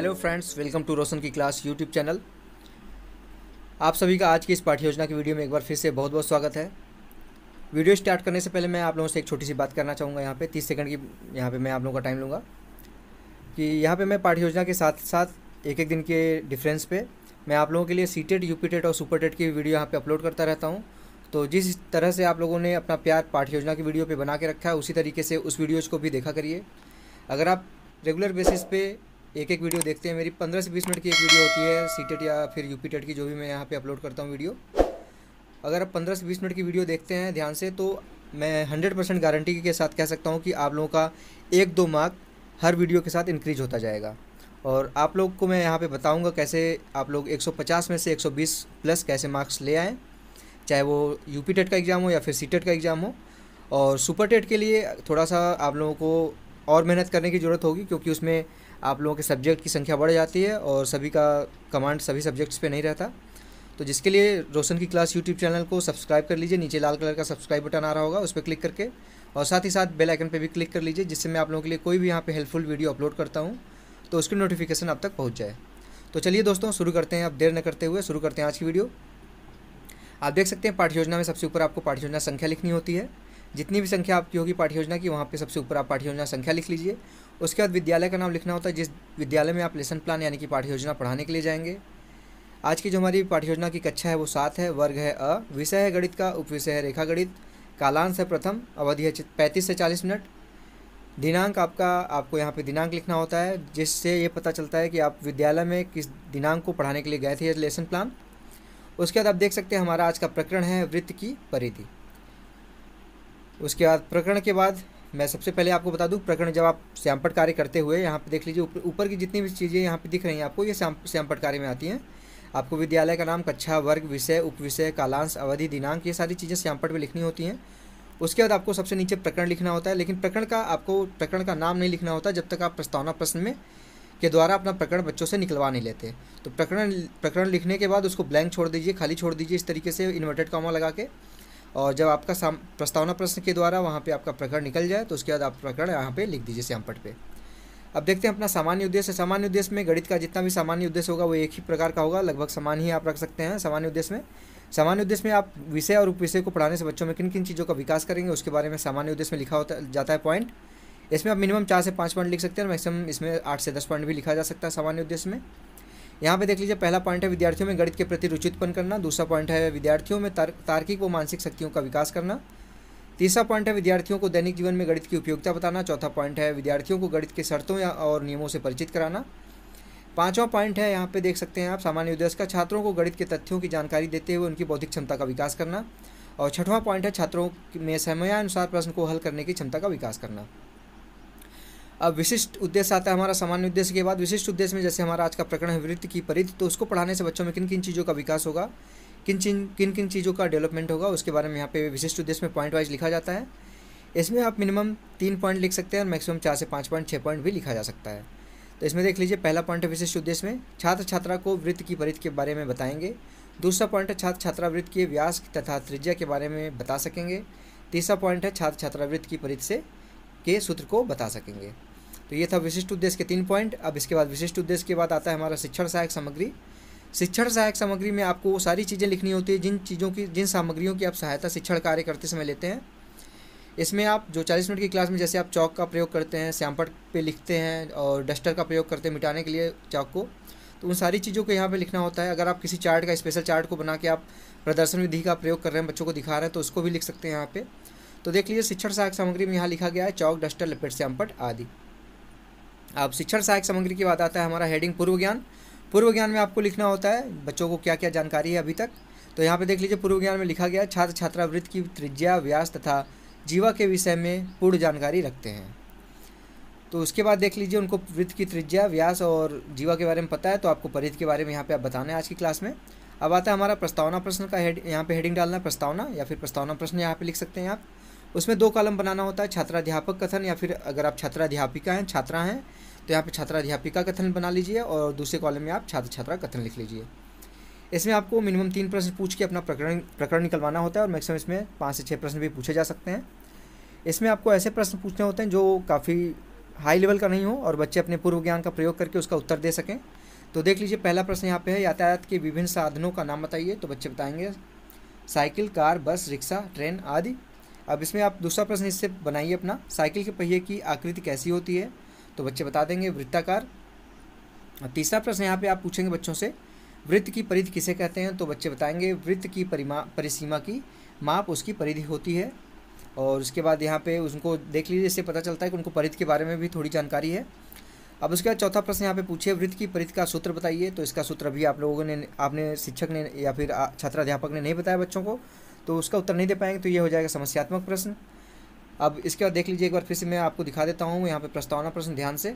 hello friends welcome to Roshan की class YouTube channel आप सभी का आज की इस पाठ्य योजना की वीडियो में एक बार फिर से बहुत बहुत स्वागत है वीडियो स्टार्ट करने से पहले मैं आप लोगों से एक छोटी सी बात करना चाहूँगा यहाँ पे तीस सेकंड की यहाँ पे मैं आप लोगों का टाइम लूँगा कि यहाँ पर मैं पाठ्य योजना के साथ साथ एक एक दिन के डिफ्रेंस पे मैं आप लोगों के लिए सीटेड यूपीटेड और सुपर टेट की वीडियो यहाँ पर अपलोड करता रहता हूँ तो जिस तरह से आप लोगों ने अपना प्यार पाठ्य योजना की वीडियो पर बना के रखा है उसी तरीके से उस वीडियोज़ को भी देखा करिए अगर आप रेगुलर बेसिस पे एक एक वीडियो देखते हैं मेरी पंद्रह से बीस मिनट की एक वीडियो होती है सी या फिर यू टेट e की जो भी मैं यहाँ पे अपलोड करता हूँ वीडियो अगर आप पंद्रह से बीस मिनट की वीडियो देखते हैं ध्यान से तो मैं हंड्रेड परसेंट गारंटी के साथ कह सकता हूँ कि आप लोगों का एक दो मार्क हर वीडियो के साथ इंक्रीज होता जाएगा और आप लोग को मैं यहाँ पे बताऊँगा कैसे आप लोग 150 में से 120 प्लस कैसे मार्क्स ले आएँ चाहे वो यू टेट e का एग्ज़ाम हो या फिर सी टेट e का एग्ज़ाम हो और सुपर टेट के लिए थोड़ा सा आप लोगों को और मेहनत करने की ज़रूरत होगी क्योंकि उसमें आप लोगों के सब्जेक्ट की संख्या बढ़ जाती है और सभी का कमांड सभी सब्जेक्ट्स पे नहीं रहता तो जिसके लिए रोशन की क्लास यूट्यूब चैनल को सब्सक्राइब कर लीजिए नीचे लाल कलर का सब्सक्राइब बटन आ रहा होगा उस पर क्लिक करके और साथ ही साथ बेल आइकन पर भी क्लिक कर लीजिए जिससे मैं आप लोगों के लिए कोई भी यहाँ पर हेल्पफुल वीडियो अपलोड करता हूँ तो उसकी नोटिफिकेशन आप तक पहुँच जाए तो चलिए दोस्तों शुरू करते हैं अब देर न करते हुए शुरू करते हैं आज की वीडियो आप देख सकते हैं पाठ्य योजना में सबसे ऊपर आपको पाठ्य योजना संख्या लिखनी होती है जितनी भी संख्या आपकी होगी पाठ्य योजना की वहाँ पे सबसे ऊपर आप पाठ्य योजना संख्या लिख लीजिए उसके बाद विद्यालय का नाम लिखना होता है जिस विद्यालय में आप लेसन प्लान यानी कि पाठ्य योजना पढ़ाने के लिए जाएंगे आज की जो हमारी पाठ्य योजना की कक्षा है वो सात है वर्ग है अ विषय है गणित का उपविषय है रेखा गणित कालांश है प्रथम अवधि है पैंतीस से चालीस मिनट दिनांक आपका आपको यहाँ पे दिनांक लिखना होता है जिससे ये पता चलता है कि आप विद्यालय में किस दिनांक को पढ़ाने के लिए गए थे लेसन प्लान उसके बाद आप देख सकते हैं हमारा आज का प्रकरण है वृत्त की परिधि उसके बाद प्रकरण के बाद मैं सबसे पहले आपको बता दूं प्रकरण जब आप श्यामपट कार्य करते हुए यहाँ पे देख लीजिए ऊपर की जितनी भी चीज़ें यहाँ पे दिख रही हैं आपको ये श्यामपट कार्य में आती हैं आपको विद्यालय का नाम कक्षा वर्ग विषय उपविषय कालांश अवधि दिनांक ये सारी चीज़ें श्यामपट में लिखनी होती हैं उसके बाद आपको सबसे नीचे प्रकरण लिखना होता है लेकिन प्रकरण का आपको प्रकरण का नाम नहीं लिखना होता जब तक आप प्रस्तावना प्रश्न में के द्वारा अपना प्रकरण बच्चों से निकलवा नहीं लेते तो प्रकरण प्रकरण लिखने के बाद उसको ब्लैंक छोड़ दीजिए खाली छोड़ दीजिए इस तरीके से इन्वर्टेड कॉमा लगा के और जब आपका प्रस्तावना प्रश्न के द्वारा वहाँ पे आपका प्रकरण निकल जाए तो उसके बाद आप प्रकरण यहाँ पे लिख दीजिए श्यामपट पे अब देखते हैं अपना सामान्य उद्देश्य सामान्य उद्देश्य में गणित का जितना भी सामान्य उद्देश्य होगा वो एक ही प्रकार का होगा लगभग समान ही आप रख सकते हैं सामान्य उद्देश्य में सामान्य उद्देश्य में आप विषय और उप विषय को पढ़ाने से बच्चों में किन किन चीज़ों का विकास करेंगे उसके बारे में सामान्य उद्देश्य में लिखा होता जाता है पॉइंट इसमें आप मिनिमम चार से पाँच पॉइंट लिख सकते हैं मैक्सिमम इसमें आठ से दस पॉइंट भी लिखा जा सकता है सामान्य उद्देश्य में यहाँ पे देख लीजिए पहला पॉइंट है विद्यार्थियों में गणित के प्रति रुचि उत्पन्न करना दूसरा पॉइंट है विद्यार्थियों में तार, तार्किक व मानसिक शक्तियों का विकास करना तीसरा पॉइंट है विद्यार्थियों को दैनिक जीवन में गणित की उपयोगिता बताना चौथा पॉइंट है विद्यार्थियों को गणित के शर्तों या और नियमों से परिचित कराना पाँचवा पॉइंट है यहाँ पे देख सकते हैं आप सामान्य उद्देश्य का छात्रों को गणित के तथ्यों की जानकारी देते हुए उनकी बौद्धिक क्षमता का विकास करना और छठवां पॉइंट है छात्रों में समयानुसार प्रश्न को हल करने की क्षमता का विकास करना अब विशिष्ट उद्देश्य आता है हमारा सामान्य उद्देश्य के बाद विशिष्ट उद्देश्य में जैसे हमारा आज का प्रकरण है वृत्त की परिधि तो उसको पढ़ाने से बच्चों में किन किन चीज़ों का विकास होगा किन किन किन किन चीज़ों का डेवलपमेंट होगा उसके बारे में यहाँ पे विशिष्ट उद्देश्य में पॉइंट वाइज लिखा जाता है इसमें आप मिनिमम तीन पॉइंट लिख सकते हैं और मैक्सिमम चार से पाँच पॉइंट छः पॉइंट भी लिखा जा सकता है तो इसमें देख लीजिए पहला पॉइंट है विशिष्ट उद्देश्य में छात्र छात्रा को वृत्त की परिधि के बारे में बताएंगे दूसरा पॉइंट है छात्र छात्रावृत्त के व्यास तथा त्रिज्या के बारे में बता सकेंगे तीसरा पॉइंट है छात्र छात्रावृत्त की परित से के सूत्र को बता सकेंगे तो ये था विशिष्ट उद्देश्य के तीन पॉइंट अब इसके बाद विशिष्ट उद्देश्य के बाद आता है हमारा शिक्षण सहायक सामग्री शिक्षण सहायक सामग्री में आपको वो सारी चीज़ें लिखनी होती है जिन चीज़ों की जिन सामग्रियों की आप सहायता शिक्षण कार्य करते समय लेते हैं इसमें आप जो चालीस मिनट की क्लास में जैसे आप चौक का प्रयोग करते हैं सैंपट पे लिखते हैं और डस्टर का प्रयोग करते हैं मिटाने के लिए चौक को तो उन सारी चीज़ों को यहाँ पे लिखना होता है अगर आप किसी चार्ट का स्पेशल चार्ट को बना के आप प्रदर्शन विधि का प्रयोग कर रहे हैं बच्चों को दिखा रहे हैं तो उसको भी लिख सकते हैं यहाँ पर तो देख लीजिए शिक्षण सहायक सामग्री में यहाँ लिखा गया है चौक डस्टर लपेट सैंपट आदि अब शिक्षण सहायक सामग्री की बात आता है हमारा हेडिंग पूर्व ज्ञान पूर्व ज्ञान में आपको लिखना होता है बच्चों को क्या क्या जानकारी है अभी तक तो यहाँ पे देख लीजिए पूर्व ज्ञान में लिखा गया छात्र छात्रावृत्त की त्रिज्या व्यास तथा जीवा के विषय में पूर्ण जानकारी रखते हैं तो उसके बाद देख लीजिए उनको वृत्त की त्रिज्या व्यास और जीवा के बारे में पता है तो आपको परिध के बारे में यहाँ पे आप बताना है आज की क्लास में अब आता है हमारा प्रस्तावना प्रश्न का हेड यहाँ पे हेडिंग डालना है प्रस्तावना या फिर प्रस्तावना प्रश्न यहाँ पे लिख सकते हैं आप उसमें दो कॉलम बनाना होता है छात्राध्यापक कथन या फिर अगर आप छात्राध्यापिका हैं छात्रा हैं तो यहाँ पर छात्राध्यापिका कथन बना लीजिए और दूसरे कॉलम में आप छात्र छात्रा कथन लिख लीजिए इसमें आपको मिनिमम तीन प्रश्न पूछ के अपना प्रकरण प्रकरण निकलवाना होता है और मैक्सिमम इसमें पाँच से छः प्रश्न भी पूछे जा सकते हैं इसमें आपको ऐसे प्रश्न पूछने होते हैं जो काफ़ी हाई लेवल का नहीं हो और बच्चे अपने पूर्व ज्ञान का प्रयोग करके उसका उत्तर दे सकें तो देख लीजिए पहला प्रश्न यहाँ पे है यातायात के विभिन्न साधनों का नाम बताइए तो बच्चे बताएंगे cycle car bus rickshaw train आदि अब इसमें आप दूसरा प्रश्न इससे बनाइए अपना साइकिल के पहिए की आकृति कैसी होती है तो बच्चे बता देंगे वृत्ताकार तीसरा प्रश्न यहाँ पे आप पूछेंगे बच्चों से वृत्त की परिधि किसे कहते हैं तो बच्चे बताएंगे वृत्त की परिमा परिसीमा की माप उसकी परिधि होती है और उसके बाद यहाँ पे उनको देख लीजिए इससे पता चलता है कि उनको परिधि के बारे में भी थोड़ी जानकारी है अब उसके बाद चौथा प्रश्न यहाँ पे पूछिए वृत्त की परिधि का सूत्र बताइए तो इसका सूत्र भी आप लोगों ने आपने शिक्षक ने या फिर छात्राध्यापक ने नहीं बताया बच्चों को तो उसका उत्तर नहीं दे पाएंगे तो ये हो जाएगा समस्यात्मक प्रश्न अब इसके बाद देख लीजिए एक बार फिर से मैं आपको दिखा देता हूँ यहाँ पर प्रस्तावना प्रश्न ध्यान से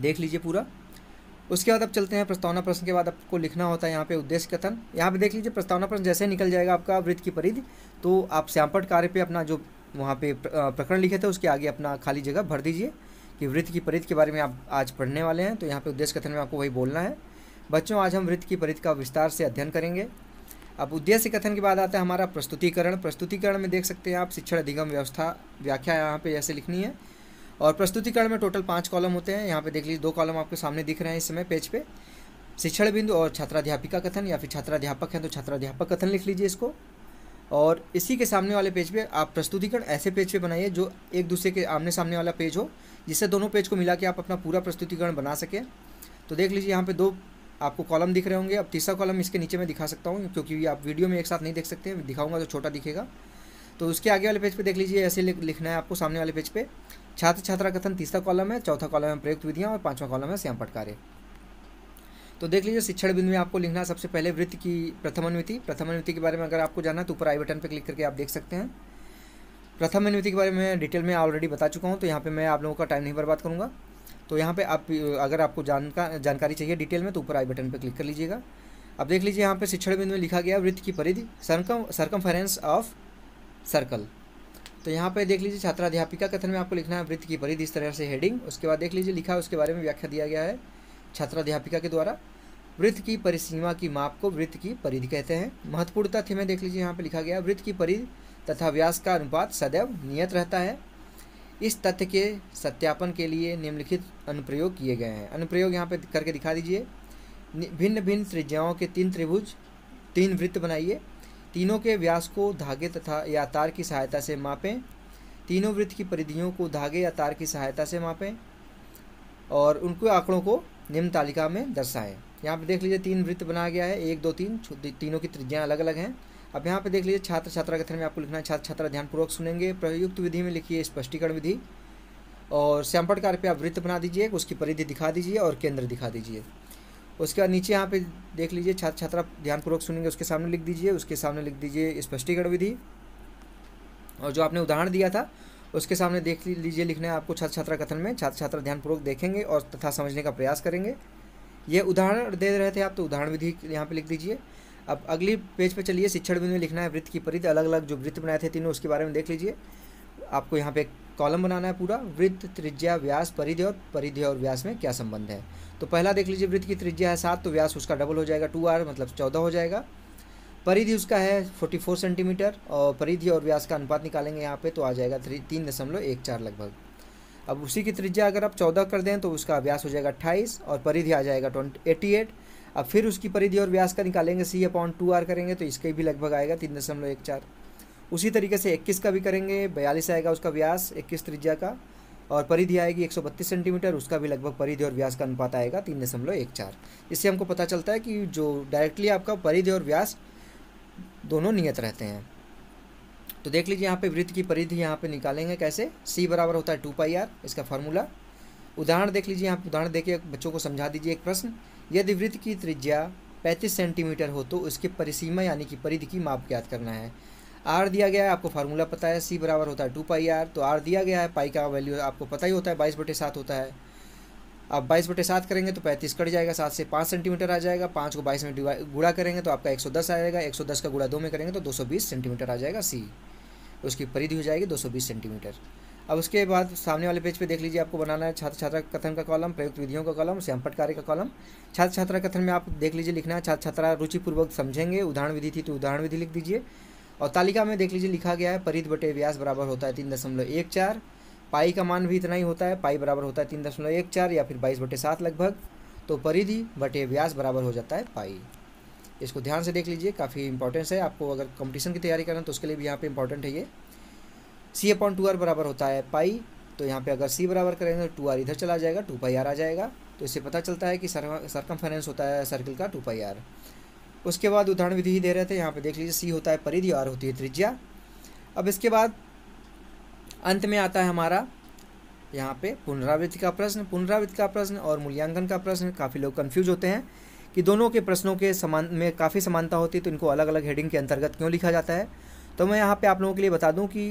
देख लीजिए पूरा उसके बाद अब चलते हैं प्रस्तावना प्रश्न के बाद आपको लिखना होता है यहाँ पे उद्देश्य कथन यहाँ पे देख लीजिए प्रस्तावना प्रश्न जैसे निकल जाएगा आपका वृत्त की परिधि तो आप श्यामपट कार्य पे अपना जो वहाँ पे प्रकरण लिखे थे उसके आगे अपना खाली जगह भर दीजिए कि वृत्त की परिधि के बारे में आप आज पढ़ने वाले हैं तो यहाँ पर उद्देश्य कथन में आपको वही बोलना है बच्चों आज हम वृत्त की परिधि का विस्तार से अध्ययन करेंगे अब उद्देश्य कथन के बाद आता है हमारा प्रस्तुतिकरण प्रस्तुतिकरण में देख सकते हैं आप शिक्षण अधिगम व्यवस्था व्याख्या यहाँ पे ऐसे लिखनी है और प्रस्तुतिकरण में टोटल पाँच कॉलम होते हैं यहाँ पे देख लीजिए दो कॉलम आपके सामने दिख रहे हैं इस समय पेज पे शिक्षण बिंदु और छात्राध्यापिका कथन या फिर छात्राध्यापक हैं तो छात्राध्यापक कथन लिख लीजिए इसको और इसी के सामने वाले पेज पे आप प्रस्तुतिकरण ऐसे पेज पे बनाइए जो एक दूसरे के आमने सामने वाला पेज हो जिससे दोनों पेज को मिला के आप अपना पूरा प्रस्तुतिकरण बना सकें तो देख लीजिए यहाँ पे दो आपको कॉलम दिख रहे होंगे अब तीसरा कॉलम इसके नीचे मैं दिखा सकता हूँ क्योंकि आप वीडियो में एक साथ नहीं देख सकते दिखाऊंगा तो छोटा दिखेगा तो उसके आगे वाले पेज पे देख लीजिए ऐसे लिखना है आपको सामने वाले पेज पे छात्र छात्रा कथन तीसरा कॉलम है चौथा कॉलम है प्रयुक्त विधियाँ और पाँचवा कॉलम है श्याम पटकारे तो देख लीजिए शिक्षण बिंदु में आपको लिखना सबसे पहले वृत्त की प्रथम प्रथम अनुमति के बारे में अगर आपको जाना है तो ऊपर आई बटन पर क्लिक करके आप देख सकते हैं प्रथम अनुमति के बारे में डिटेल में ऑलरेडी बता चुका हूँ तो यहाँ पर मैं आप लोगों का टाइम नहीं बर्बाद करूँगा तो यहाँ पे आप अगर आपको जानका जानकारी चाहिए डिटेल में तो ऊपर आई बटन पर क्लिक कर लीजिएगा अब देख लीजिए यहाँ पे शिक्षण बिंदु में लिखा गया वृत्त की परिधि सरकम सरकमफेरेंस ऑफ सर्कल तो यहाँ पे देख लीजिए छात्रा अध्यापिका कथन में आपको लिखना है वृत्त की परिधि इस तरह से हेडिंग उसके बाद देख लीजिए लिखा है उसके बारे में व्याख्या दिया गया है छात्रा अध्यापिका के द्वारा वृत्त की परिसीमा की माप को वृत्त की परिधि कहते हैं महत्वपूर्ण तथ्य में देख लीजिए यहाँ पर लिखा गया वृत्त की परिधि तथा व्यास का अनुपात सदैव नियत रहता है इस तथ्य के सत्यापन के लिए निम्नलिखित अनुप्रयोग किए गए हैं अनुप्रयोग यहाँ पे करके दिखा दीजिए भिन्न भिन्न त्रिज्याओं के तीन त्रिभुज तीन वृत्त बनाइए तीनों के व्यास को धागे तथा या तार की सहायता से मापें तीनों वृत्त की परिधियों को धागे या तार की सहायता से मापें और उनके आंकड़ों को निम्न तालिका में दर्शाएं यहाँ पर देख लीजिए तीन वृत्त बनाया गया है एक दो तीन तीनों की त्रिज्याएं अलग अलग हैं अब यहाँ पे देख लीजिए छात्र छात्रा कथन में आपको लिखना है छात्र छात्रा ध्यानपूर्वक सुनेंगे प्रयुक्त विधि में लिखिए स्पष्टीकरण विधि और सैंपल कार्य पे आप वृत्त बना दीजिए उसकी परिधि दिखा दीजिए और केंद्र दिखा दीजिए उसके बाद नीचे यहाँ पे देख लीजिए छात्र छात्रा ध्यानपूर्वक सुनेंगे उसके सामने लिख दीजिए उसके सामने लिख दीजिए स्पष्टीकरण विधि और जो आपने उदाहरण दिया था उसके सामने देख लीजिए लिखना है आपको छात्र छात्रा कथन में छात्र छात्रा ध्यानपूर्वक देखेंगे और तथा समझने का प्रयास करेंगे ये उदाहरण दे रहे थे आप तो उदाहरण विधि यहाँ पे लिख दीजिए अब अगली पेज पर पे चलिए शिक्षण बिंदु में लिखना है वृत्त की परिधि अलग अलग जो वृत्त बनाए थे तीनों उसके बारे में देख लीजिए आपको यहाँ पे कॉलम बनाना है पूरा वृत्त त्रिज्या व्यास परिधि और परिधि और व्यास में क्या संबंध है तो पहला देख लीजिए वृत्त की त्रिज्या है सात तो व्यास उसका डबल हो जाएगा टू आर मतलब चौदह हो जाएगा परिधि उसका है फोर्टी फोर सेंटीमीटर और परिधि और व्यास का अनुपात निकालेंगे यहाँ पे तो आ जाएगा थ्री तीन दशमलव एक चार लगभग अब उसी की त्रिज्या अगर आप चौदह कर दें तो उसका व्यास हो जाएगा अट्ठाईस और परिधि आ जाएगा ट्वेंटी एट्टी एट अब फिर उसकी परिधि और व्यास का निकालेंगे सी अपॉन टू आर करेंगे तो इसके भी लगभग आएगा तीन दशमलव एक चार उसी तरीके से इक्कीस का भी करेंगे बयालीस आएगा उसका व्यास इक्कीस त्रिज्या का और परिधि आएगी बत्तीस सेंटीमीटर उसका भी लगभग परिधि और व्यास का अनुपात आएगा तीन दशमलव एक चार इससे हमको पता चलता है कि जो डायरेक्टली आपका परिधि और व्यास दोनों नियत रहते हैं तो देख लीजिए यहाँ पे वृत्त की परिधि यहाँ पे निकालेंगे कैसे सी बराबर होता है टू पाई आर इसका फार्मूला उदाहरण देख लीजिए यहाँ उदाहरण देखिए बच्चों को समझा दीजिए एक प्रश्न यदि वृत्त की त्रिज्या 35 सेंटीमीटर हो तो उसके परिसीमा यानी कि परिधि की माप ज्ञात करना है आर दिया गया है आपको फार्मूला पता है सी बराबर होता है टू पाई आर तो आर दिया गया है पाई का वैल्यू आपको पता ही होता है बाईस बटे सात होता है आप बाईस बटे सात करेंगे तो पैंतीस कट जाएगा सात से पाँच सेंटीमीटर आ जाएगा पाँच को बाईस में गुड़ा करेंगे तो आपका एक सौ दस आएगा एक सौ दस का गुड़ा दो में करेंगे तो दो सौ बीस सेंटीमीटर आ जाएगा सी उसकी परिधि हो जाएगी दो सौ बीस सेंटीमीटर अब उसके बाद सामने वाले पेज पे देख लीजिए आपको बनाना है छात्र छात्रा कथन का कॉलम प्रयुक्त विधियों का कॉलम श्यामपट कार्य का कॉलम छात्र छात्रा कथन में आप देख लीजिए लिखना है छात्र छात्रा रुचिपूर्वक समझेंगे उदाहरण विधि थी तो उदाहरण विधि लिख दीजिए और तालिका में देख लीजिए लिखा गया है परिध बटे व्यास बराबर होता है तीन दशमलव एक चार पाई का मान भी इतना ही होता है पाई बराबर होता है तीन दशमलव एक चार या फिर बाईस बटे सात लगभग तो परिधि बटे व्यास बराबर हो जाता है पाई इसको ध्यान से देख लीजिए काफ़ी इंपॉर्टेंस है आपको अगर कंपटीशन की तैयारी करना तो उसके लिए भी यहाँ पे इंपॉर्टेंट है ये सी अपॉन टू आर बराबर होता है पाई तो यहाँ पे अगर सी बराबर करेंगे तो टू आर इधर चला जाएगा टू पाई आर आ जाएगा तो इससे पता चलता है कि सरकम होता है सर्किल का टू पाई आर उसके बाद उदाहरण विधि ही दे रहे थे यहाँ पे देख लीजिए सी होता है परिधि आर होती है त्रिज्या अब इसके बाद अंत में आता है हमारा यहाँ पे पुनरावृत्ति का प्रश्न पुनरावृत्ति का प्रश्न और मूल्यांकन का प्रश्न काफ़ी लोग कन्फ्यूज होते हैं कि दोनों के प्रश्नों के समान में काफ़ी समानता होती है तो इनको अलग अलग हेडिंग के अंतर्गत क्यों लिखा जाता है तो मैं यहाँ पे आप लोगों के लिए बता दूँ कि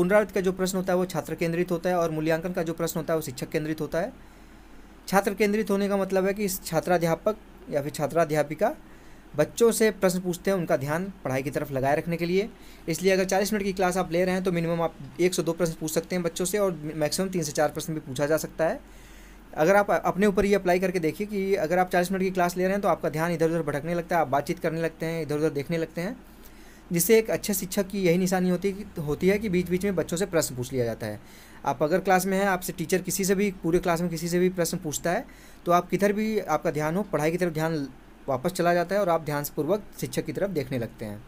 पुनरावृत्ति का जो प्रश्न होता है वो छात्र केंद्रित होता है और मूल्यांकन का जो प्रश्न होता है वो शिक्षक केंद्रित होता है छात्र केंद्रित होने का मतलब है कि छात्राध्यापक या फिर छात्राध्यापिका बच्चों से प्रश्न पूछते हैं उनका ध्यान पढ़ाई की तरफ लगाए रखने के लिए इसलिए अगर 40 मिनट की क्लास आप ले रहे हैं तो मिनिमम आप एक से दो प्रश्न पूछ सकते हैं बच्चों से और मैक्सिमम तीन से चार प्रश्न भी पूछा जा सकता है अगर आप अपने ऊपर ये अप्लाई करके देखिए कि अगर आप चालीस मिनट की क्लास ले रहे हैं तो आपका ध्यान इधर उधर भटकने लगता है आप बातचीत करने लगते हैं इधर उधर देखने लगते हैं जिससे एक अच्छे शिक्षक की यही निशानी होती होती है कि बीच बीच में बच्चों से प्रश्न पूछ लिया जाता है आप अगर क्लास में हैं आपसे टीचर किसी से भी पूरे क्लास में किसी से भी प्रश्न पूछता है तो आप किधर भी आपका ध्यान हो पढ़ाई की तरफ ध्यान वापस चला जाता है और आप ध्यानपूर्वक शिक्षक की तरफ देखने लगते हैं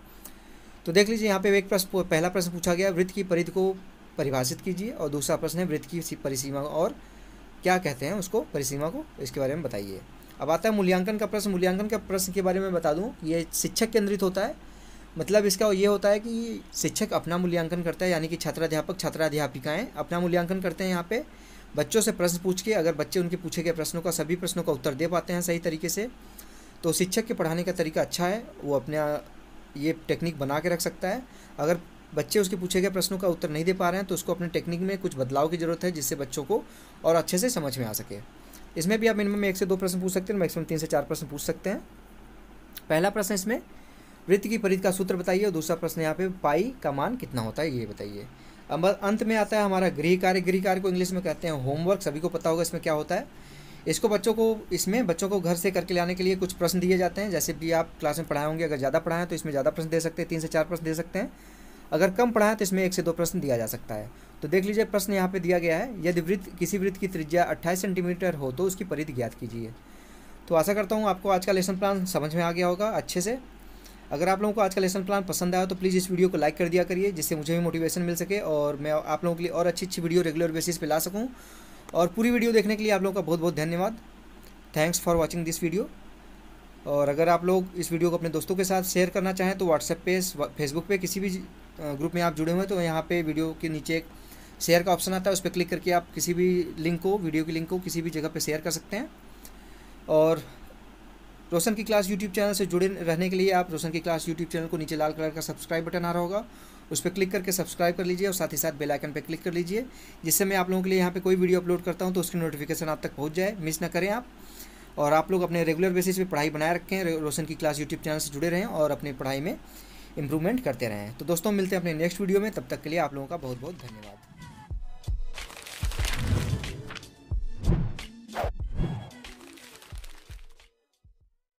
तो देख लीजिए यहाँ पे एक प्रश्न पहला प्रश्न पूछा गया वृत्त की परिधि को परिभाषित कीजिए और दूसरा प्रश्न है वृत्त की परिसीमा और क्या कहते हैं उसको परिसीमा को इसके बारे में बताइए अब आता है मूल्यांकन का प्रश्न मूल्यांकन का प्रश्न के बारे में बता दूँ ये शिक्षक केंद्रित होता है मतलब इसका ये होता है कि शिक्षक अपना मूल्यांकन करता है यानी कि छात्राध्यापक छात्राध्यापिकाएँ अपना मूल्यांकन करते हैं यहाँ पर बच्चों से प्रश्न पूछ के अगर बच्चे उनके पूछे गए प्रश्नों का सभी प्रश्नों का उत्तर दे पाते हैं सही तरीके से तो शिक्षक के पढ़ाने का तरीका अच्छा है वो अपना ये टेक्निक बना के रख सकता है अगर बच्चे उसके पूछे गए प्रश्नों का उत्तर नहीं दे पा रहे हैं तो उसको अपने टेक्निक में कुछ बदलाव की ज़रूरत है जिससे बच्चों को और अच्छे से समझ में आ सके इसमें भी आप मिनिमम एक से दो प्रश्न पूछ सकते हैं मैक्सिमम तीन से चार प्रश्न पूछ सकते हैं पहला प्रश्न इसमें वृत्त की परिधि का सूत्र बताइए और दूसरा प्रश्न यहाँ पे पाई का मान कितना होता है ये बताइए अब अंत में आता है हमारा गृह कार्य गृह कार्य को इंग्लिश में कहते हैं होमवर्क सभी को पता होगा इसमें क्या होता है इसको बच्चों को इसमें बच्चों को घर से करके लाने के लिए कुछ प्रश्न दिए जाते हैं जैसे भी आप क्लास में पढ़ाए होंगे अगर ज़्यादा पढ़ाएं तो इसमें ज़्यादा प्रश्न दे सकते हैं तीन से चार प्रश्न दे सकते हैं अगर कम पढ़ाएं तो इसमें एक से दो प्रश्न दिया जा सकता है तो देख लीजिए प्रश्न यहाँ पे दिया गया है यदि वृत्त किसी वृत्त की त्रिज्या अट्ठाईस सेंटीमीटर हो तो उसकी परिधि ज्ञात कीजिए तो आशा करता हूँ आपको आज का लेसन प्लान समझ में आ गया होगा अच्छे से अगर आप लोगों को आज का लेसन प्लान पसंद आया तो प्लीज़ इस वीडियो को लाइक कर दिया करिए जिससे मुझे भी मोटिवेशन मिल सके और मैं आप लोगों के लिए और अच्छी अच्छी वीडियो रेगुलर बेसिस पर ला सकूँ और पूरी वीडियो देखने के लिए आप लोगों का बहुत बहुत धन्यवाद thanks for watching this video और अगर आप लोग इस वीडियो को अपने दोस्तों के साथ शेयर करना चाहें तो व्हाट्सएप पे फेसबुक पे किसी भी ग्रुप में आप जुड़े हुए तो यहाँ पे वीडियो के नीचे एक शेयर का ऑप्शन आता है उस पर क्लिक करके आप किसी भी लिंक को वीडियो की लिंक को किसी भी जगह पे शेयर कर सकते हैं और रोशन की क्लास यूट्यूब चैनल से जुड़े रहने के लिए आप रोशन की क्लास यूट्यूब चैनल को नीचे लाल कलर का सब्सक्राइब बटन आ रहा होगा उस पर क्लिक करके सब्सक्राइब कर लीजिए और साथ ही साथ बेल आइकन पर क्लिक कर लीजिए जिससे मैं आप लोगों के लिए यहाँ पे कोई वीडियो अपलोड करता हूँ तो उसकी नोटिफिकेशन आप तक पहुँच जाए मिस ना करें आप और आप लोग अपने रेगुलर बेसिस पे पढ़ाई बनाए रखें रोशन की क्लास यूट्यूब चैनल से जुड़े रहें और अपनी पढ़ाई में इंप्रूवमेंट करते रहें तो दोस्तों मिलते हैं अपने नेक्स्ट वीडियो में तब तक के लिए आप लोगों का बहुत बहुत धन्यवाद